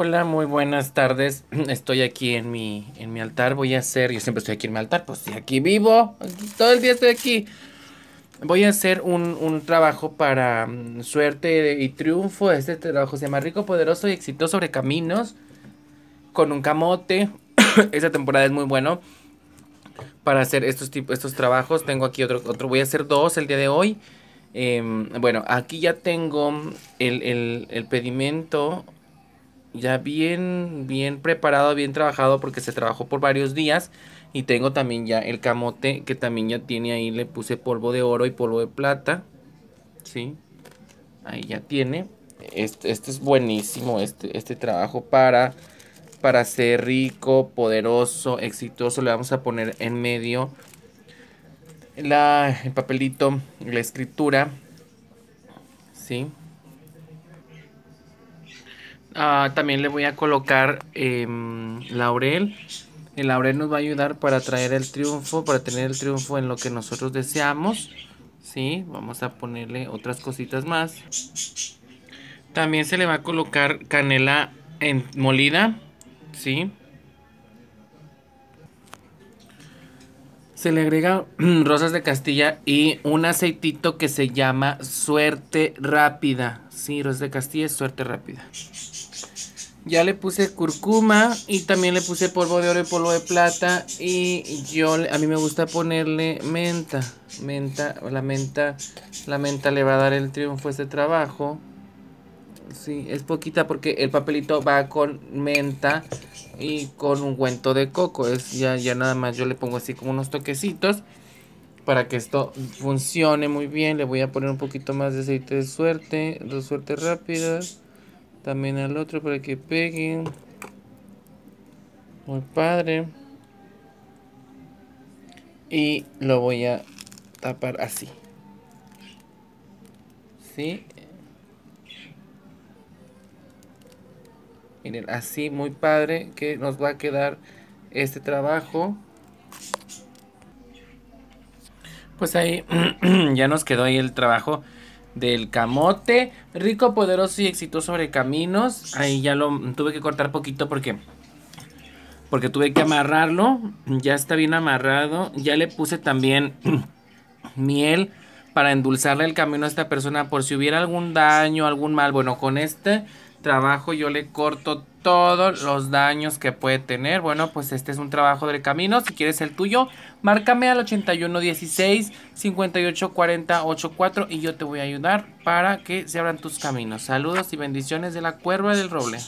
Hola, muy buenas tardes. Estoy aquí en mi, en mi altar. Voy a hacer, yo siempre estoy aquí en mi altar, pues aquí vivo. Todo el día estoy aquí. Voy a hacer un, trabajo para mm, suerte y triunfo. Este trabajo se llama Rico, Poderoso y Exitoso sobre Caminos. Con un camote. Esta temporada es muy bueno para hacer estos, estos trabajos. Tengo aquí otro, otro. Voy a hacer dos el día de hoy. Em, bueno, aquí ya tengo el, el pedimento ya bien, bien preparado, bien trabajado porque se trabajó por varios días. Y tengo también ya el camote que también ya tiene ahí, le puse polvo de oro y polvo de plata. ¿Sí? Ahí ya tiene. Este, este es buenísimo, este, este trabajo para, para ser rico, poderoso, exitoso. Le vamos a poner en medio el papelito, la escritura. ¿Sí? Ah, también le voy a colocar em, laurel. El laurel nos va a ayudar para traer el triunfo, para tener el triunfo en lo que nosotros deseamos. ¿Sí? Vamos a ponerle otras cositas más. También se le va a colocar canela en, molida. ¿Sí? Se le agrega rosas de Castilla y un aceitito que se llama suerte rápida. Sí, rosas de Castilla es suerte rápida. Ya le puse curcuma y también le puse polvo de oro y polvo de plata. Y yo, a mí me gusta ponerle menta. Menta, la menta, la menta le va a dar el triunfo a este trabajo. Sí, es poquita porque el papelito va con menta y con ungüento de coco. Es ya, ya nada más yo le pongo así como unos toquecitos para que esto funcione muy bien. Le voy a poner un poquito más de aceite de suerte, de suerte rápida. También al otro para que peguen. Muy padre. Y lo voy a tapar así. ¿Sí? Miren, así muy padre que nos va a quedar este trabajo. Pues ahí ya nos quedó ahí el trabajo del camote. Rico, poderoso y exitoso sobre caminos. Ahí ya lo tuve que cortar poquito porque... Porque tuve que amarrarlo. Ya está bien amarrado. Ya le puse también miel para endulzarle el camino a esta persona por si hubiera algún daño, algún mal. Bueno, con este trabajo yo le corto todos los daños que puede tener. Bueno, pues este es un trabajo del camino. Si quieres el tuyo, márcame al 8116 584084 y yo te voy a ayudar para que se abran tus caminos. Saludos y bendiciones de la Cuerva del Roble.